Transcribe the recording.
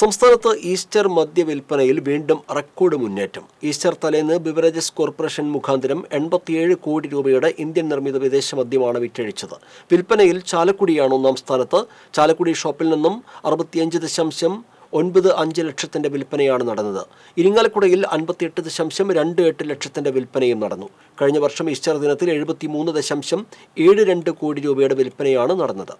സംസ്ഥാനത്ത് ഈസ്റ്റർ വിൽപ്പനയിൽ വീണ്ടും റെക്കോർഡ് മുന്നേറ്റം ഈസ്റ്റർ തലേന്ന് ബിവറേജസ് കോർപ്പറേഷൻ മുഖാന്തരം എൺപത്തിയേഴ് കോടി രൂപയുടെ ഇന്ത്യൻ നിർമ്മിത വിദേശ മദ്യമാണ് വിറ്റഴിച്ചത് വിൽപ്പനയിൽ ചാലക്കുടിയാണ് ഒന്നാം സ്ഥാനത്ത് ചാലക്കുടി ഷോപ്പിൽ നിന്നും അറുപത്തിയഞ്ച് ദശാംശം ഒൻപത് അഞ്ച് ലക്ഷത്തിന്റെ വിൽപ്പനയാണ് നടന്നത് ഇരിങ്ങാലക്കുടയിൽ അൻപത്തിയെട്ട് ദശാംശം രണ്ട് എട്ട് ലക്ഷത്തിന്റെ വിൽപ്പനയും നടന്നു കഴിഞ്ഞ വർഷം ഈസ്റ്റർ ദിനത്തിൽ മൂന്ന് ദശാംശം ഏഴ് രണ്ട് കോടി രൂപയുടെ വിൽപ്പനയാണ് നടന്നത്